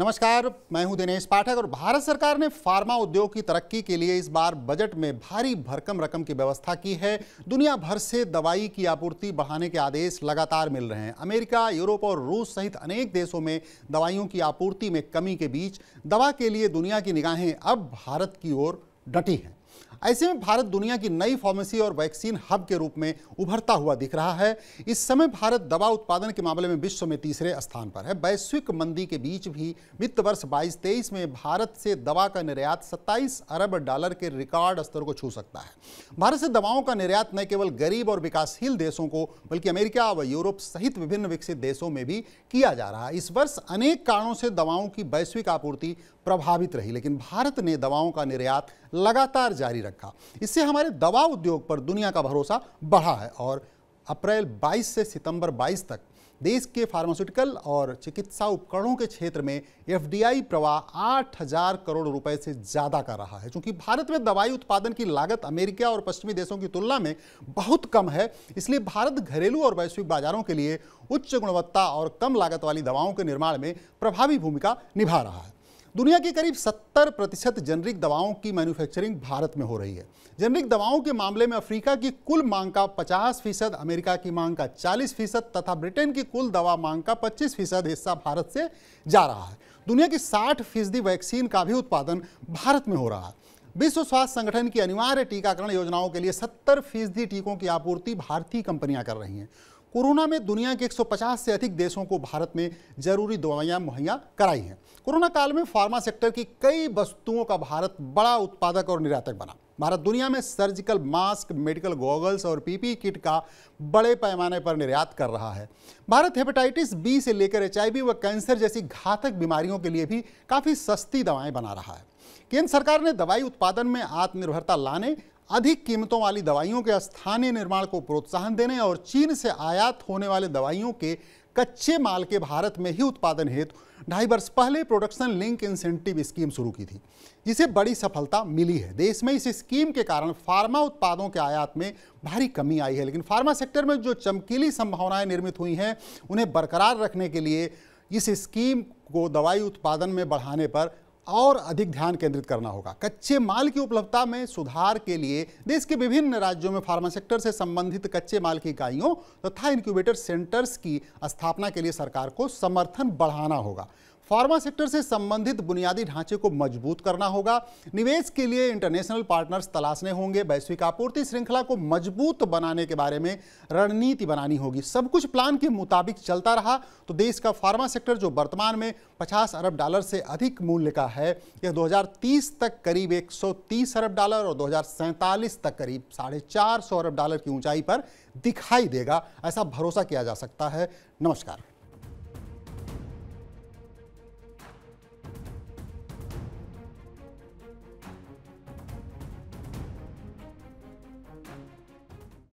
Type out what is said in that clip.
नमस्कार मैं हूं दिनेश पाठक और भारत सरकार ने फार्मा उद्योग की तरक्की के लिए इस बार बजट में भारी भरकम रकम की व्यवस्था की है दुनिया भर से दवाई की आपूर्ति बढ़ाने के आदेश लगातार मिल रहे हैं अमेरिका यूरोप और रूस सहित अनेक देशों में दवाइयों की आपूर्ति में कमी के बीच दवा के लिए दुनिया की निगाहें अब भारत की ओर डटी हैं ऐसे में भारत दुनिया की नई फार्मेसी और वैक्सीन हब के रूप में उभरता हुआ दिख रहा है इस समय भारत दवा उत्पादन के मामले में विश्व में तीसरे स्थान पर है वैश्विक मंदी के बीच भी वित्त वर्ष बाईस तेईस में भारत से दवा का निर्यात 27 अरब डॉलर के रिकॉर्ड स्तर को छू सकता है भारत से दवाओं का निर्यात न केवल गरीब और विकासशील देशों को बल्कि अमेरिका व यूरोप सहित विभिन्न विकसित देशों में भी किया जा रहा है इस वर्ष अनेक कारणों से दवाओं की वैश्विक आपूर्ति प्रभावित रही लेकिन भारत ने दवाओं का निर्यात लगातार जारी रखा इससे हमारे दवा उद्योग पर दुनिया का भरोसा बढ़ा है और अप्रैल 22 से सितंबर 22 तक देश के फार्मास्यूटिकल और चिकित्सा उपकरणों के क्षेत्र में एफडीआई प्रवाह 8000 करोड़ रुपए से ज़्यादा कर रहा है क्योंकि भारत में दवाई उत्पादन की लागत अमेरिका और पश्चिमी देशों की तुलना में बहुत कम है इसलिए भारत घरेलू और वैश्विक बाजारों के लिए उच्च गुणवत्ता और कम लागत वाली दवाओं के निर्माण में प्रभावी भूमिका निभा रहा है दुनिया के करीब 70 प्रतिशत जेनरिक दवाओं की मैन्युफैक्चरिंग भारत में हो रही है जेनरिक दवाओं के मामले में अफ्रीका की कुल मांग का 50 फीसद अमेरिका की मांग का 40 फीसद तथा ब्रिटेन की कुल दवा मांग का 25 फीसद हिस्सा भारत से जा रहा है दुनिया की 60 फीसदी वैक्सीन का भी उत्पादन भारत में हो रहा है विश्व स्वास्थ्य संगठन की अनिवार्य टीकाकरण योजनाओं के लिए सत्तर फीसदी टीकों की आपूर्ति भारतीय कंपनियां कर रही हैं कोरोना में दुनिया के 150 से अधिक देशों को भारत में जरूरी दवाइयां मुहैया कराई हैं कोरोना काल में फार्मा सेक्टर की कई वस्तुओं का भारत बड़ा उत्पादक और निर्यातक बना भारत दुनिया में सर्जिकल मास्क मेडिकल गॉगल्स और पीपी किट का बड़े पैमाने पर निर्यात कर रहा है भारत हेपेटाइटिस बी से लेकर एच व कैंसर जैसी घातक बीमारियों के लिए भी काफ़ी सस्ती दवाएं बना रहा है केंद्र सरकार ने दवाई उत्पादन में आत्मनिर्भरता लाने अधिक कीमतों वाली दवाइयों के स्थानीय निर्माण को प्रोत्साहन देने और चीन से आयात होने वाले दवाइयों के कच्चे माल के भारत में ही उत्पादन हेतु ढाई वर्ष पहले प्रोडक्शन लिंक इंसेंटिव स्कीम शुरू की थी जिसे बड़ी सफलता मिली है देश में इस स्कीम के कारण फार्मा उत्पादों के आयात में भारी कमी आई है लेकिन फार्मा सेक्टर में जो चमकीली संभावनाएं निर्मित हुई हैं उन्हें बरकरार रखने के लिए इस स्कीम को दवाई उत्पादन में बढ़ाने पर और अधिक ध्यान केंद्रित करना होगा कच्चे माल की उपलब्धता में सुधार के लिए देश के विभिन्न राज्यों में फार्मा सेक्टर से संबंधित कच्चे माल की इकाइयों तथा तो इनक्यूबेटर सेंटर्स की स्थापना के लिए सरकार को समर्थन बढ़ाना होगा फार्मा सेक्टर से संबंधित बुनियादी ढांचे को मजबूत करना होगा निवेश के लिए इंटरनेशनल पार्टनर्स तलाशने होंगे वैश्विक आपूर्ति श्रृंखला को मजबूत बनाने के बारे में रणनीति बनानी होगी सब कुछ प्लान के मुताबिक चलता रहा तो देश का फार्मा सेक्टर जो वर्तमान में 50 अरब डॉलर से अधिक मूल्य का है यह दो तक करीब एक अरब डॉलर और दो तक करीब साढ़े अरब डॉलर की ऊंचाई पर दिखाई देगा ऐसा भरोसा किया जा सकता है नमस्कार